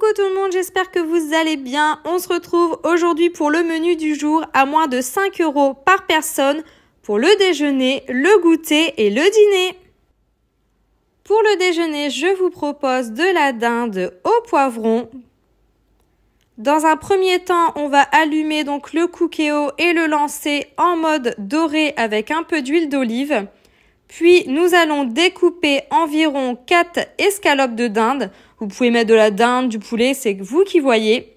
Coucou tout le monde, j'espère que vous allez bien. On se retrouve aujourd'hui pour le menu du jour à moins de 5 euros par personne pour le déjeuner, le goûter et le dîner. Pour le déjeuner, je vous propose de la dinde au poivron. Dans un premier temps, on va allumer donc le cookéo et le lancer en mode doré avec un peu d'huile d'olive. Puis nous allons découper environ 4 escalopes de dinde. Vous pouvez mettre de la dinde, du poulet, c'est vous qui voyez.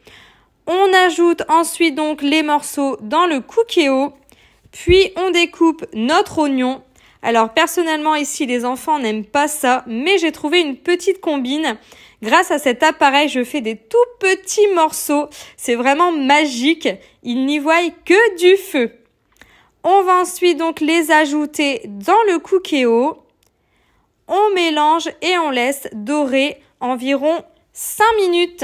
On ajoute ensuite donc les morceaux dans le cookéo. Puis on découpe notre oignon. Alors personnellement ici les enfants n'aiment pas ça, mais j'ai trouvé une petite combine. Grâce à cet appareil, je fais des tout petits morceaux. C'est vraiment magique. Ils n'y voient que du feu. On va ensuite donc les ajouter dans le cookéo. On mélange et on laisse dorer environ 5 minutes.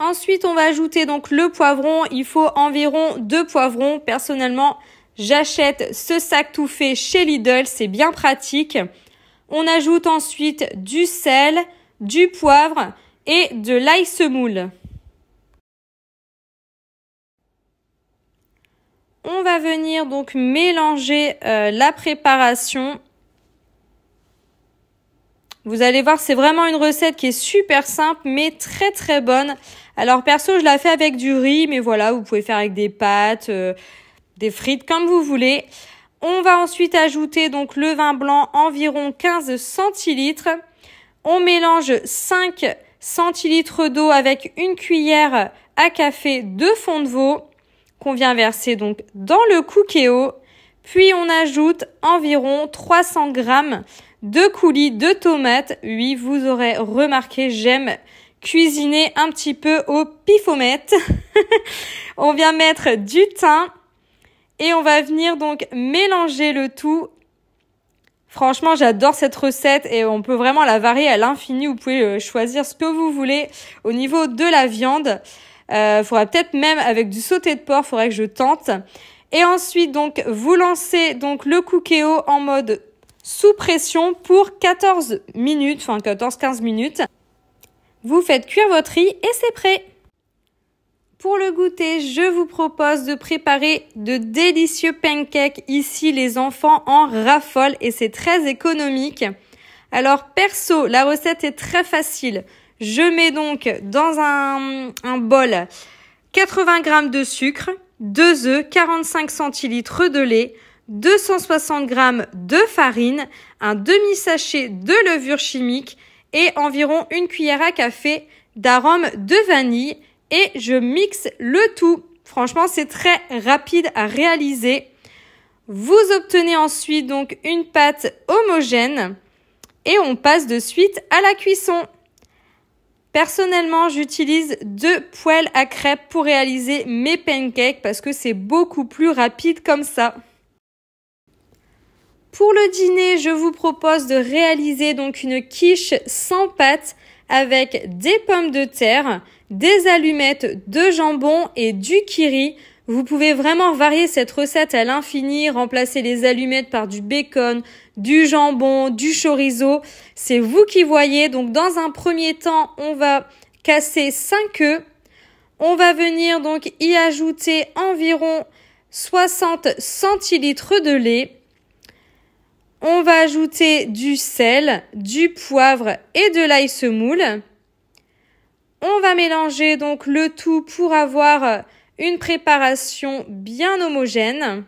Ensuite, on va ajouter donc le poivron. Il faut environ 2 poivrons. Personnellement, j'achète ce sac tout fait chez Lidl. C'est bien pratique. On ajoute ensuite du sel, du poivre et de l'ail semoule. On va venir donc mélanger euh, la préparation. Vous allez voir, c'est vraiment une recette qui est super simple, mais très très bonne. Alors perso, je la fais avec du riz, mais voilà, vous pouvez faire avec des pâtes, euh, des frites, comme vous voulez. On va ensuite ajouter donc le vin blanc, environ 15 centilitres. On mélange 5 centilitres d'eau avec une cuillère à café de fond de veau qu'on vient verser donc dans le cookéo. Puis on ajoute environ 300 grammes de coulis de tomates. Oui, vous aurez remarqué, j'aime cuisiner un petit peu au pifomètre. on vient mettre du thym et on va venir donc mélanger le tout. Franchement, j'adore cette recette et on peut vraiment la varier à l'infini. Vous pouvez euh, choisir ce que vous voulez au niveau de la viande. Euh, faudra peut-être même avec du sauté de porc, faudrait que je tente. Et ensuite, donc, vous lancez donc le cookéo en mode sous pression pour 14 minutes, enfin 14-15 minutes. Vous faites cuire votre riz et c'est prêt. Pour le goûter, je vous propose de préparer de délicieux pancakes. Ici, les enfants en raffolent et c'est très économique. Alors perso, la recette est très facile. Je mets donc dans un, bol 80 g de sucre, 2 œufs, 45 centilitres de lait, 260 g de farine, un demi-sachet de levure chimique et environ une cuillère à café d'arôme de vanille et je mixe le tout. Franchement, c'est très rapide à réaliser. Vous obtenez ensuite donc une pâte homogène et on passe de suite à la cuisson. Personnellement, j'utilise deux poêles à crêpes pour réaliser mes pancakes parce que c'est beaucoup plus rapide comme ça. Pour le dîner, je vous propose de réaliser donc une quiche sans pâte avec des pommes de terre, des allumettes de jambon et du kiri. Vous pouvez vraiment varier cette recette à l'infini, remplacer les allumettes par du bacon, du jambon, du chorizo. C'est vous qui voyez. Donc dans un premier temps, on va casser 5 œufs. On va venir donc y ajouter environ 60 centilitres de lait. On va ajouter du sel, du poivre et de l'ail semoule. On va mélanger donc le tout pour avoir une préparation bien homogène.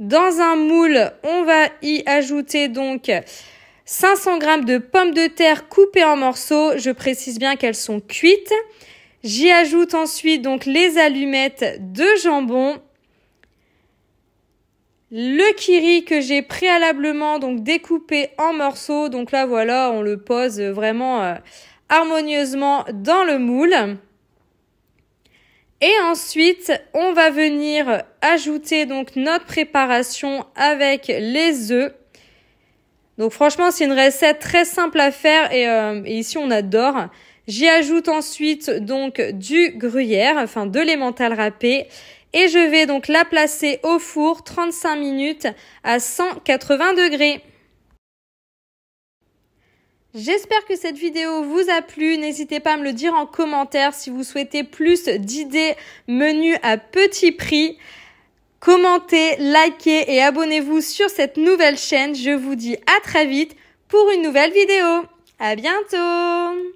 Dans un moule, on va y ajouter donc 500 g de pommes de terre coupées en morceaux. Je précise bien qu'elles sont cuites. J'y ajoute ensuite donc les allumettes de jambon, le kiri que j'ai préalablement donc découpé en morceaux. Donc là voilà, on le pose vraiment euh, harmonieusement dans le moule. Et ensuite, on va venir ajouter donc notre préparation avec les œufs. Donc franchement, c'est une recette très simple à faire et, euh, ici on adore. J'y ajoute ensuite donc du gruyère, enfin de l'emmental râpé et je vais donc la placer au four 35 minutes à 180 degrés. J'espère que cette vidéo vous a plu. N'hésitez pas à me le dire en commentaire si vous souhaitez plus d'idées menus à petit prix. Commentez, likez et abonnez-vous sur cette nouvelle chaîne. Je vous dis à très vite pour une nouvelle vidéo. À bientôt!